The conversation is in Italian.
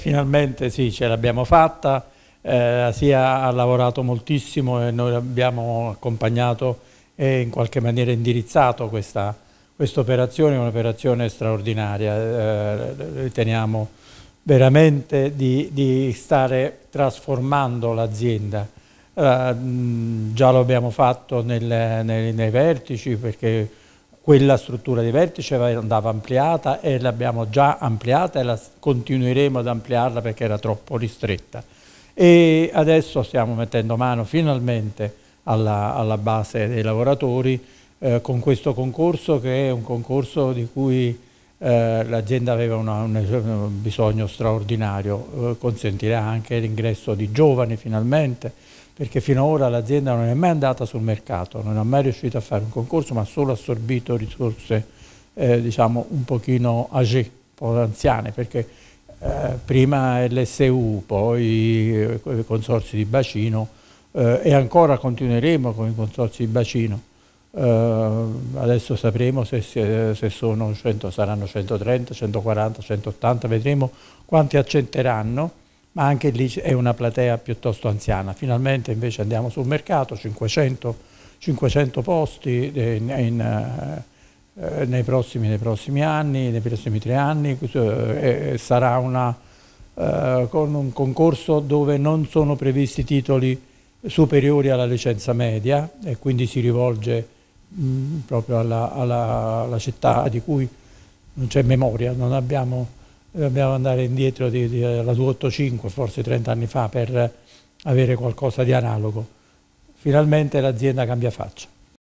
finalmente sì, ce l'abbiamo fatta, eh, Asia ha lavorato moltissimo e noi abbiamo accompagnato e in qualche maniera indirizzato questa quest operazione, è un'operazione straordinaria, eh, riteniamo veramente di, di stare trasformando l'azienda. Eh, già lo abbiamo fatto nel, nei, nei vertici perché quella struttura di vertice andava ampliata e l'abbiamo già ampliata e la continueremo ad ampliarla perché era troppo ristretta. E adesso stiamo mettendo mano finalmente alla, alla base dei lavoratori eh, con questo concorso che è un concorso di cui eh, l'azienda aveva una, un, bisogno straordinario, eh, consentirà anche l'ingresso di giovani finalmente, perché finora l'azienda non è mai andata sul mercato, non è mai riuscita a fare un concorso, ma ha solo assorbito risorse eh, diciamo un pochino age, un po' anziane, perché eh, prima LSU, poi eh, i consorsi di bacino e ancora continueremo con i consorsi di bacino Uh, adesso sapremo se, se 100, saranno 130, 140, 180, vedremo quanti accenteranno, ma anche lì è una platea piuttosto anziana. Finalmente invece andiamo sul mercato, 500, 500 posti eh, in, in, eh, nei, prossimi, nei, prossimi, anni, nei prossimi tre anni, eh, sarà una, eh, con un concorso dove non sono previsti titoli superiori alla licenza media e quindi si rivolge proprio alla, alla, alla, città di cui non c'è memoria, non abbiamo, dobbiamo andare indietro di, di, alla 285, forse 30 anni fa, per avere qualcosa di analogo. Finalmente l'azienda cambia faccia.